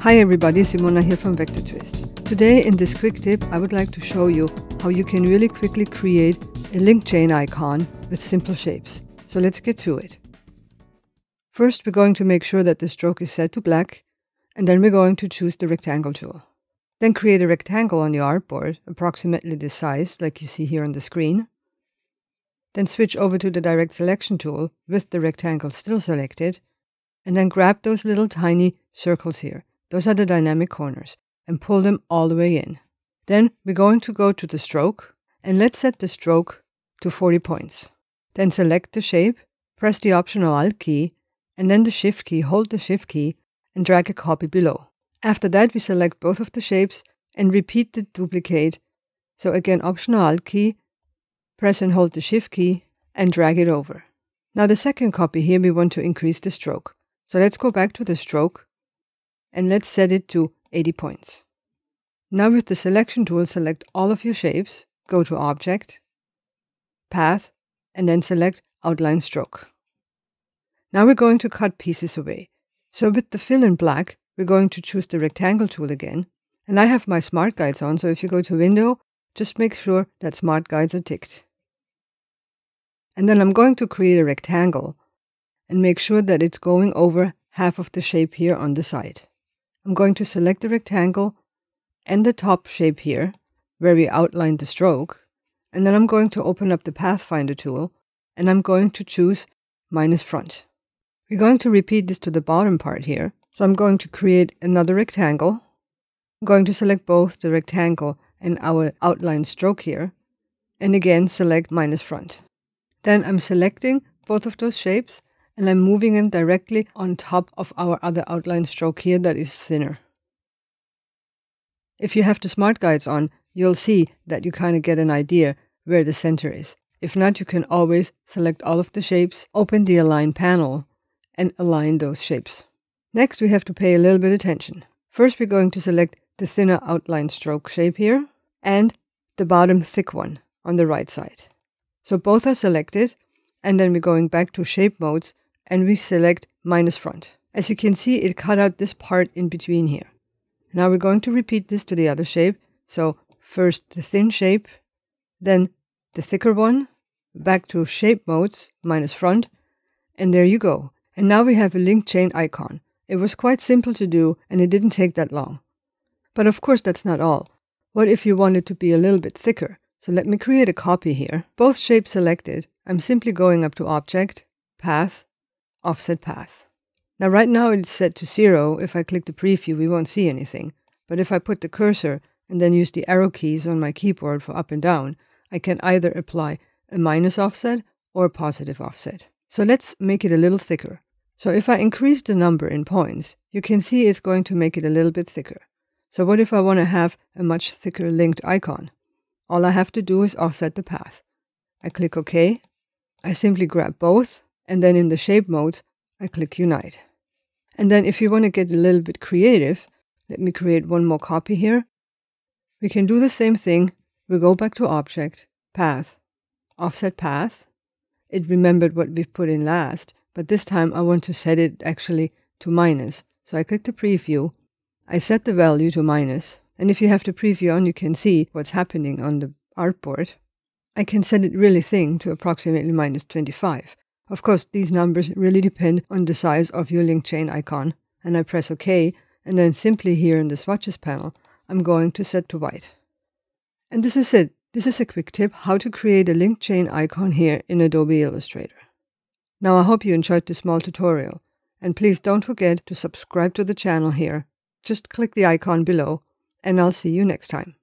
Hi everybody, Simona here from Vector Twist. Today in this quick tip I would like to show you how you can really quickly create a link chain icon with simple shapes. So let's get to it. First we're going to make sure that the stroke is set to black and then we're going to choose the rectangle tool. Then create a rectangle on the artboard approximately this size like you see here on the screen then switch over to the direct selection tool with the rectangle still selected, and then grab those little tiny circles here. Those are the dynamic corners, and pull them all the way in. Then we're going to go to the stroke, and let's set the stroke to 40 points. Then select the shape, press the optional Alt key, and then the Shift key, hold the Shift key, and drag a copy below. After that, we select both of the shapes and repeat the duplicate. So again, optional Alt key, press and hold the shift key and drag it over. Now the second copy here, we want to increase the stroke. So let's go back to the stroke and let's set it to 80 points. Now with the selection tool, select all of your shapes, go to object, path, and then select outline stroke. Now we're going to cut pieces away. So with the fill in black, we're going to choose the rectangle tool again. And I have my smart guides on, so if you go to window, just make sure that smart guides are ticked. And then I'm going to create a rectangle and make sure that it's going over half of the shape here on the side. I'm going to select the rectangle and the top shape here where we outlined the stroke. And then I'm going to open up the Pathfinder tool and I'm going to choose minus front. We're going to repeat this to the bottom part here. So I'm going to create another rectangle. I'm going to select both the rectangle and our outline stroke here. And again, select minus front. Then I'm selecting both of those shapes and I'm moving them directly on top of our other outline stroke here that is thinner. If you have the smart guides on, you'll see that you kind of get an idea where the center is. If not, you can always select all of the shapes, open the Align panel, and align those shapes. Next, we have to pay a little bit of attention. First, we're going to select the thinner outline stroke shape here and the bottom thick one on the right side. So both are selected, and then we're going back to shape modes, and we select minus front. As you can see, it cut out this part in between here. Now we're going to repeat this to the other shape. So first the thin shape, then the thicker one, back to shape modes, minus front, and there you go. And now we have a link chain icon. It was quite simple to do and it didn't take that long. But of course that's not all. What if you want it to be a little bit thicker? So let me create a copy here. Both shapes selected, I'm simply going up to Object, Path, Offset Path. Now right now it's set to zero. If I click the preview, we won't see anything. But if I put the cursor and then use the arrow keys on my keyboard for up and down, I can either apply a minus offset or a positive offset. So let's make it a little thicker. So if I increase the number in points, you can see it's going to make it a little bit thicker. So what if I want to have a much thicker linked icon? All I have to do is offset the path. I click OK. I simply grab both, and then in the shape mode, I click Unite. And then if you want to get a little bit creative, let me create one more copy here. We can do the same thing. We go back to Object, Path, Offset Path. It remembered what we put in last, but this time I want to set it actually to minus. So I click the preview. I set the value to minus. And if you have the preview on, you can see what's happening on the artboard. I can set it really thin to approximately minus 25. Of course, these numbers really depend on the size of your link chain icon, and I press OK, and then simply here in the swatches panel, I'm going to set to white. And this is it. This is a quick tip how to create a link chain icon here in Adobe Illustrator. Now I hope you enjoyed this small tutorial, and please don't forget to subscribe to the channel here. Just click the icon below and I'll see you next time.